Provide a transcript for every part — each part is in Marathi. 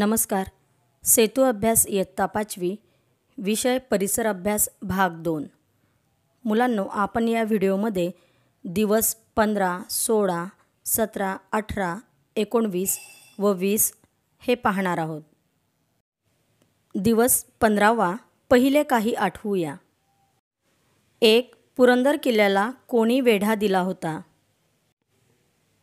नमस्कार सेतू अभ्यास इयत्ता पाचवी विषय परिसर अभ्यास भाग दोन मुलांना आपण या व्हिडिओमध्ये दिवस पंधरा सोळा सतरा अठरा एकोणवीस व वीस हे पाहणार आहोत दिवस पंधरावा पहिले काही आठवूया एक पुरंदर किल्ल्याला कोणी वेढा दिला होता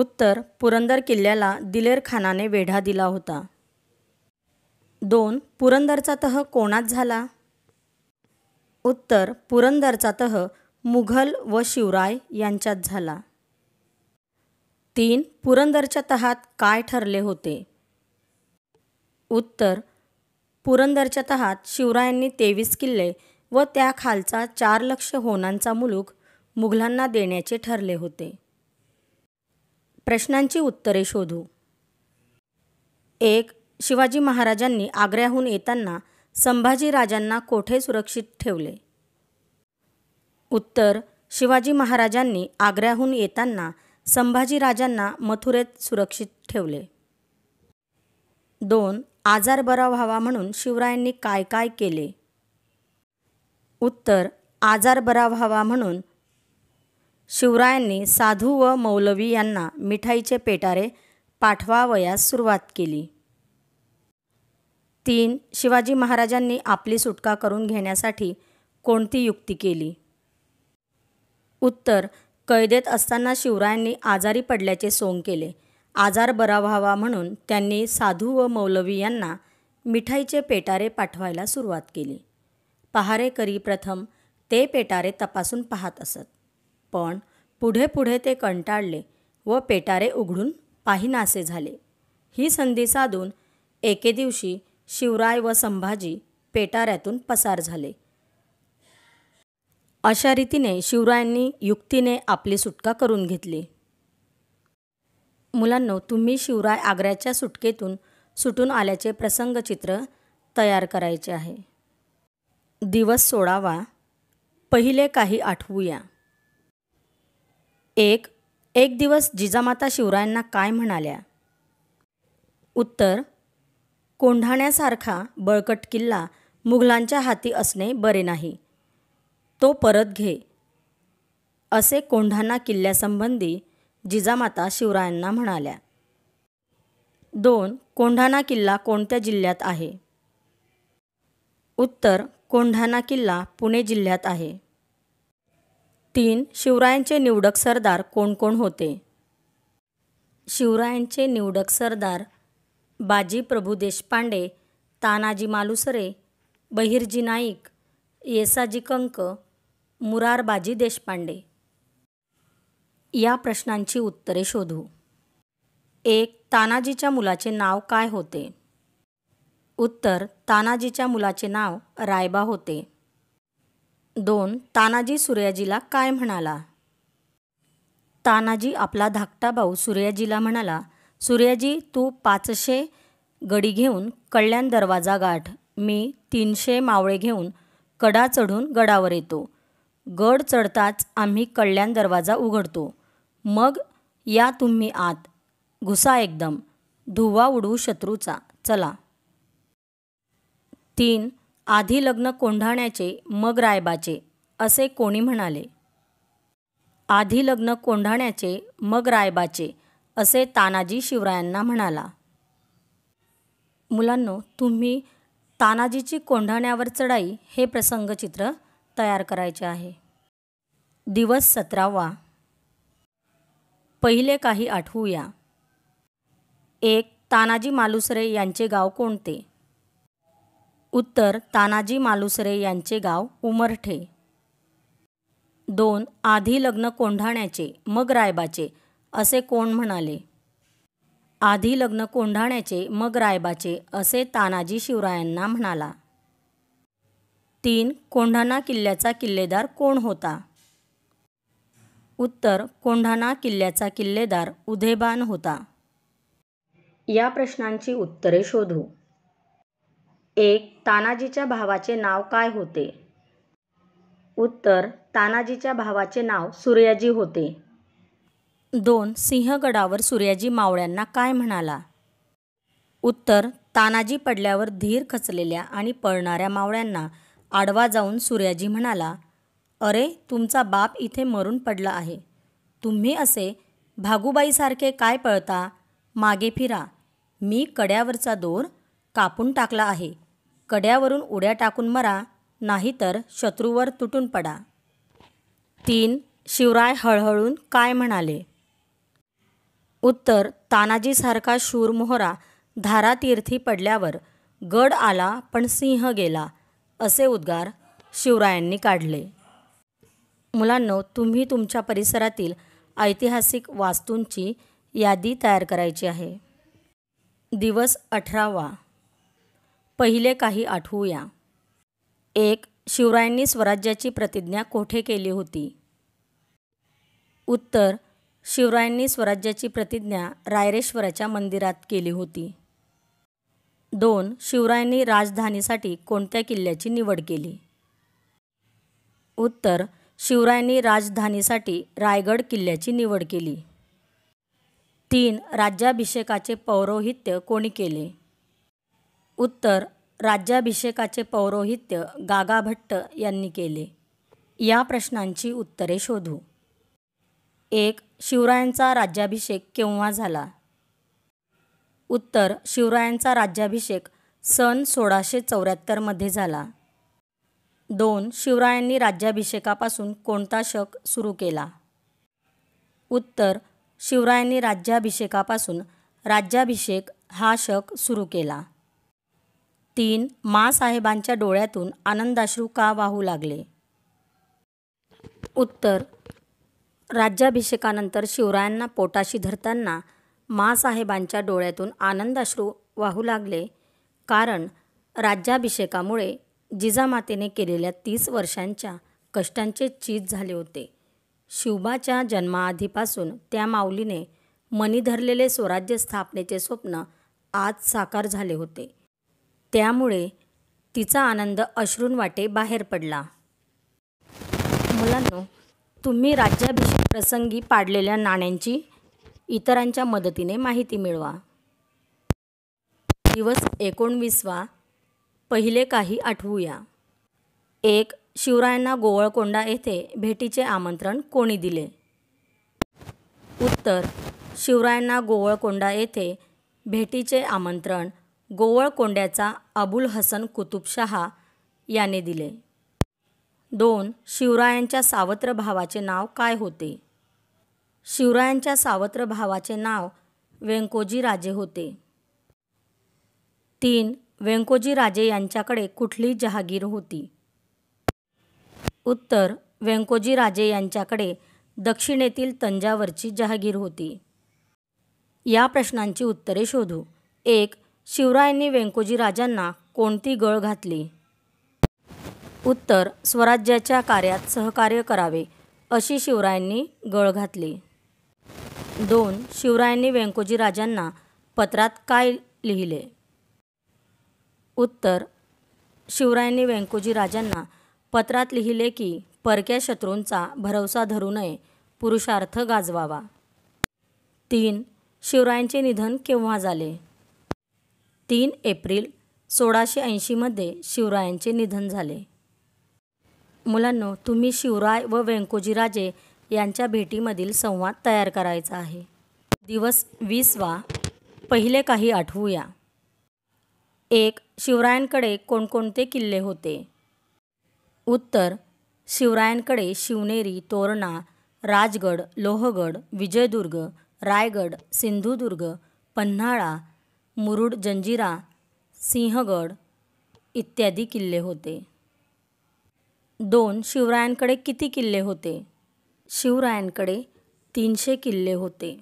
उत्तर पुरंदर किल्ल्याला दिलेर खानाने वेढा दिला होता दोन पुरंदरचा तह कोणात झाला उत्तर पुरंदरचा तह मुघल व शिवराय यांच्यात झाला तीन पुरंदरच्या तहात काय ठरले होते उत्तर पुरंदरच्या तहात शिवरायांनी तेवीस किल्ले व त्या खालचा चार लक्ष होनांचा मुलूक मुघलांना देण्याचे ठरले होते प्रश्नांची उत्तरे शोधू एक शिवाजी महाराजांनी आग्र्याहून येताना संभाजीराजांना कोठे सुरक्षित ठेवले उत्तर शिवाजी महाराजांनी आग्र्याहून येताना संभाजीराजांना मथुरेत सुरक्षित ठेवले दोन आजार बरा व्हावा म्हणून शिवरायांनी काय काय केले उत्तर आजार बरा व्हावा म्हणून शिवरायांनी साधू व मौलवी यांना मिठाईचे पेटारे पाठवावयास सुरुवात केली तीन शिवाजी महाराजांनी आपली सुटका करून घेण्यासाठी कोणती युक्ती केली उत्तर कैदेत असताना शिवरायांनी आजारी पडल्याचे सोंग केले आजार बरा व्हावा म्हणून त्यांनी साधू व मौलवी यांना मिठाईचे पेटारे पाठवायला सुरुवात केली पहारे करी प्रथम ते पेटारे तपासून पाहत असत पण पुढे पुढे ते कंटाळले व पेटारे उघडून पाहिनासे झाले ही संधी साधून एके दिवशी शिवराय व संभाजी पेटाऱ्यातून पसार झाले अशा रीतीने शिवरायांनी युक्तीने आपली सुटका करून घेतली मुलांना तुम्ही शिवराय आग्र्याच्या सुटकेतून सुटून आल्याचे प्रसंग चित्र तयार करायचे आहे दिवस सोडावा पहिले काही आठवूया एक एक दिवस जिजामाता शिवरायांना काय म्हणाल्या उत्तर कोंढाण्यासारखा बळकट किल्ला मुघलांच्या हाती असणे बरे नाही तो परत घे असे कोंढाणा किल्ल्यासंबंधी जिजामाता शिवरायांना म्हणाल्या दोन कोंढाणा किल्ला कोणत्या जिल्ह्यात आहे उत्तर कोंढाणा किल्ला पुणे जिल्ह्यात आहे तीन शिवरायांचे निवडक सरदार कोण कोण होते शिवरायांचे निवडक सरदार बाजी प्रभू देशपांडे तानाजी मालुसरे बहिरजी नाईक येसाजी कंक मुरारबाजी देशपांडे या प्रश्नांची उत्तरे शोधू एक तानाजीच्या मुलाचे नाव काय होते उत्तर तानाजीच्या मुलाचे नाव रायबा होते दोन तानाजी सूर्याजीला काय म्हणाला तानाजी आपला धाकटा भाऊ सूर्याजीला म्हणाला सूर्याजी तू पाचशे गडी घेऊन कल्याण दरवाजा गाठ मी तीनशे मावळे घेऊन कडा चढून गडावर येतो गड चढताच आम्ही कल्याण दरवाजा उघडतो मग या तुम्ही आत घुसा एकदम धुवा उडवू शत्रूचा चला तीन आधी लग्न कोंढाण्याचे मग रायबाचे असे कोणी म्हणाले आधी लग्न कोंढाण्याचे मग रायबाचे असे तानाजी शिवरायांना म्हणाला मुलांनो तुम्ही तानाजीची कोंढाण्यावर चढाई हे प्रसंगचित्र तयार करायचे आहे दिवस सतरावा पहिले काही आठवूया एक तानाजी मालुसरे यांचे गाव कोणते उत्तर तानाजी मालुसरे यांचे गाव उमरठे दोन आधी लग्न कोंढाण्याचे मग रायबाचे असे कोण म्हणाले आधी लग्न कोंढाण्याचे मग रायबाचे असे तानाजी शिवरायांना म्हणाला तीन कोंढाणा किल्ल्याचा किल्लेदार कोण होता उत्तर कोंढाणा किल्ल्याचा किल्लेदार उदयबान होता या प्रश्नांची उत्तरे शोधू एक तानाजीच्या भावाचे नाव काय होते उत्तर तानाजीच्या भावाचे नाव सूर्याजी होते दोन सिंहगडावर सूर्याजी मावळ्यांना काय म्हणाला उत्तर तानाजी पडल्यावर धीर खचलेल्या आणि पळणाऱ्या मावळ्यांना आडवा जाऊन सूर्याजी म्हणाला अरे तुमचा बाप इथे मरून पडला आहे तुम्ही असे भागूबाईसारखे काय पळता मागे फिरा मी कड्यावरचा दोर कापून टाकला आहे कड्यावरून उड्या टाकून मरा नाहीतर शत्रूवर तुटून पडा तीन शिवराय हळहळून काय म्हणाले उत्तर तानाजीसारखा शूर मोहरा धारातीर्थी पडल्यावर गड आला पण सिंह गेला असे उद्गार शिवरायांनी काढले मुलांनो तुम्ही तुमच्या परिसरातील ऐतिहासिक वास्तूंची यादी तयार करायची आहे दिवस अठरावा पहिले काही आठवूया एक शिवरायांनी स्वराज्याची प्रतिज्ञा कोठे केली होती उत्तर शिवरायांनी स्वराज्याची प्रतिज्ञा रायरेश्वराच्या मंदिरात केली होती दोन शिवरायांनी राजधानीसाठी कोणत्या किल्ल्याची निवड केली उत्तर शिवरायांनी राजधानीसाठी रायगड किल्ल्याची निवड केली तीन राज्याभिषेकाचे पौरोहित्य कोणी केले उत्तर राज्याभिषेकाचे पौरोहित्य गागाभट्ट यांनी केले या प्रश्नांची उत्तरे शोधू एक शिवरायांचा राज्याभिषेक केव्हा झाला उत्तर शिवरायांचा राज्याभिषेक सन सोळाशे चौऱ्याहत्तरमध्ये झाला दोन शिवरायांनी राज्याभिषेकापासून कोणता शक सुरू केला उत्तर शिवरायांनी राज्याभिषेकापासून राज्याभिषेक हा शक सुरू केला तीन मासाहेबांच्या डोळ्यातून आनंदाश्रू का वाहू लागले उत्तर राज्याभिषेकानंतर शिवरायांना पोटाशी धरताना मासाहेबांच्या डोळ्यातून आनंदाश्रू वाहू लागले कारण राज्याभिषेकामुळे जिजामातेने केलेल्या तीस वर्षांच्या कष्टांचे चीज झाले होते शिवबाच्या जन्माआधीपासून त्या माऊलीने मनी धरलेले स्वराज्य स्थापनेचे स्वप्न आज साकार झाले होते त्यामुळे तिचा आनंद अश्रूंवाटे बाहेर पडला मुलांनो तुम्ही राज्याभिषेक प्रसंगी पाडलेल्या नाण्यांची इतरांच्या मदतीने माहिती मिळवा दिवस एकोणवीसवा पहिले काही आठवूया एक शिवरायांना गोवळकोंडा येथे भेटीचे आमंत्रण कोणी दिले उत्तर शिवरायांना गोवळकोंडा येथे भेटीचे आमंत्रण गोवळकोंड्याचा अबुल हसन कुतुबशहा याने दिले दोन शिवरायांच्या सावत्र भावाचे नाव काय होते शिवरायांच्या सावत्र भावाचे नाव व्यंकोजी राजे होते तीन व्यंकोजी राजे यांच्याकडे कुठली जहागीर होती उत्तर व्यंकोजी राजे यांच्याकडे दक्षिणेतील तंजावरची जहागीर होती या प्रश्नांची उत्तरे शोधू एक शिवरायांनी व्यंकोजी राजांना कोणती गळ घातली उत्तर स्वराज्याच्या कार्यात सहकार्य करावे अशी शिवरायांनी गळ घातली दोन शिवरायांनी व्यंकोजीराजांना पत्रात काय लिहिले उत्तर शिवरायांनी व्यंकोजीराजांना पत्रात लिहिले की परक्या शत्रूंचा भरवसा धरू नये पुरुषार्थ गाजवावा तीन शिवरायांचे निधन केव्हा झाले तीन एप्रिल सोळाशे ऐंशीमध्ये शिवरायांचे निधन झाले मुलांनो तुम्ही शिवराय व व्यंकोजीराजे यांच्या भेटीमधील संवाद तयार करायचा आहे दिवस वीसवा पहिले काही आठवूया एक शिवरायांकडे कोणकोणते किल्ले होते उत्तर शिवरायांकडे शिवनेरी तोरणा राजगड लोहगड विजयदुर्ग रायगड सिंधुदुर्ग पन्हाळा मुरुड जंजिरा सिंहगड इत्यादी किल्ले होते दोन शिवरायांकडे किती किल्ले होते शिवरायांकडे तीनशे किल्ले होते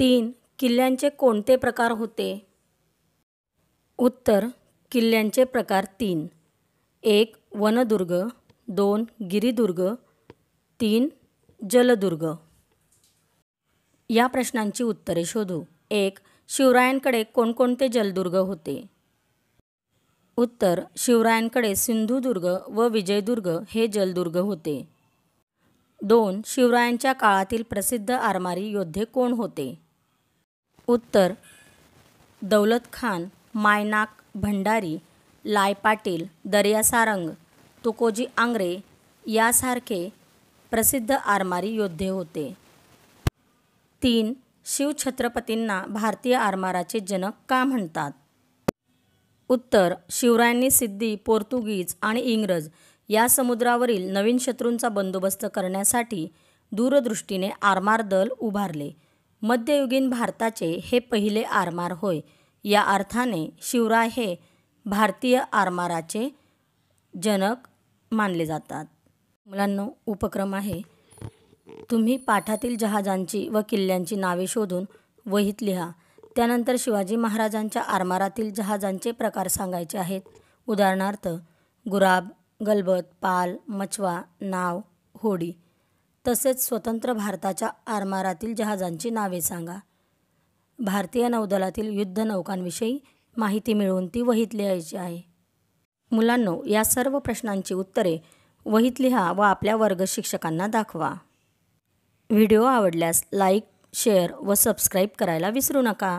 तीन किल्ल्यांचे कोणते प्रकार होते उत्तर किल्ल्यांचे प्रकार तीन एक वनदुर्ग दोन गिरीदुर्ग तीन जलदुर्ग या प्रश्नांची उत्तरे शोधू एक शिवरायांकडे कोणकोणते जलदुर्ग होते उत्तर शिवरायांकडे सिंधुदुर्ग व विजयदुर्ग हे जलदुर्ग होते दोन शिवरायांच्या काळातील प्रसिद्ध आरमारी योद्धे कोण होते उत्तर दौलत खान मायनाक भंडारी लाय पाटील दर्यासारंग तुकोजी आंग्रे यासारखे प्रसिद्ध आरमारी योद्धे होते तीन शिवछत्रपतींना भारतीय आरमाराचे जनक का म्हणतात उत्तर शिवरायांनी सिद्धी पोर्तुगीज आणि इंग्रज या समुद्रावरील नवीन शत्रूंचा बंदोबस्त करण्यासाठी दूरदृष्टीने आरमार दल उभारले मध्ययुगीन भारताचे हे पहिले आरमार होय या अर्थाने शिवराय हे भारतीय आरमाराचे जनक मानले जातात मुलांनो उपक्रम आहे तुम्ही पाठातील जहाजांची व किल्ल्यांची नावे शोधून वहीत लिहा त्यानंतर शिवाजी महाराजांच्या आरमारातील जहाजांचे प्रकार सांगायचे आहेत उदाहरणार्थ गुराब गलबत पाल मचवा नाव होडी तसेच स्वतंत्र भारताच्या आरमारातील जहाजांची नावे सांगा भारतीय नौदलातील युद्ध नौकांविषयी माहिती मिळवून ती वहीत लिहायची आहे मुलांनो या सर्व प्रश्नांची उत्तरे वहीत लिहा व आपल्या वर्ग शिक्षकांना दाखवा व्हिडिओ आवडल्यास लाईक शेअर व सबस्क्राईब करायला विसरू नका